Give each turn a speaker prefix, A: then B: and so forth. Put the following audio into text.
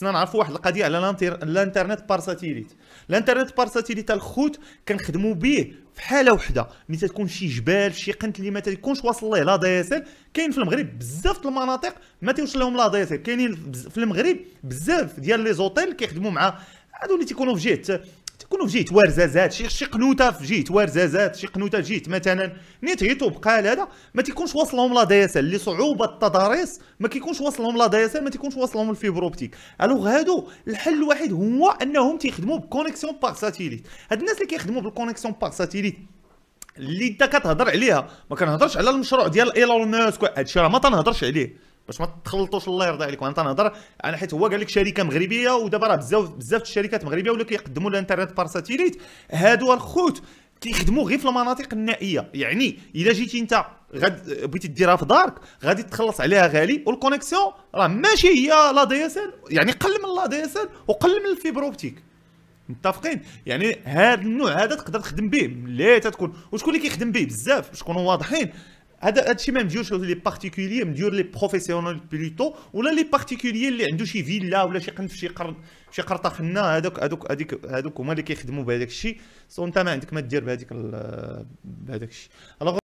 A: خصنا نعرفوا واحد القضيه على الانترنت بار ساتيليت الانترنت بار ساتيليت الخوت كنخدموا به في حاله وحده ملي تكون شي جبال شي قنت اللي ما تكونش واصل ليه لا دي اس ال كاين في المغرب بزاف د المناطق ما تيوصل لهم لا دي اس ال كاينين في المغرب بزاف ديال لي زوتيل كيخدموا مع هادو اللي تيكونوا في جهه تكونوا في جهه ورزازات شي شي قنوته في جهه ورزازات شي قنوته في جهه مثلا نيت هيتو قال هذا ما تيكونش واصلهم لا دي اس اللي لصعوبه التضاريس ما كيكونش واصلهم لا دي اس ال ما تيكونش واصلهم اوبتيك الوغ هادو الحل الوحيد هو انهم تيخدموا بكونيكسيون باغ ساتيليت هاد الناس اللي كيخدموا بالكونيكسيون باغ ساتيليت اللي انت كتهضر عليها ما كنهضرش على المشروع ديال ايلون ماسك هادشي راه ما تنهضرش عليه باش ما تخلطوش الله يرضي عليكم انا تنهضر انا حيت هو قال لك شركه مغربيه ودابا راه بزاف بزاف الشركات المغربيه ولا كيقدموا الانترنت بار ساتيليت هادو الخوت كيخدموا غير في المناطق النائيه يعني الا جيتي انت غاد بغيتي ديرها في دارك غادي تخلص عليها غالي والكونيكسيون راه ماشي هي لا دي اس ال يعني قل من لا دي اس ال وقل من الفيبر اوبتيك متفقين يعني هذا النوع هذا تقدر تخدم به ملي تكون وشكون اللي كيخدم به بزاف باش نكونوا واضحين هذا الشيء ما مديرش لي بارتيكولي مدير لي بروفيسيونيل بليتو ولا لي بارتيكولي اللي عنده شي فيلا ولا شي قنف شي قرن شي قرطخنه هذوك هذوك هذيك هذوك هما اللي كيخدموا بهذاك الشيء سو انت ما عندك ما دير بهذيك بهذاك الشيء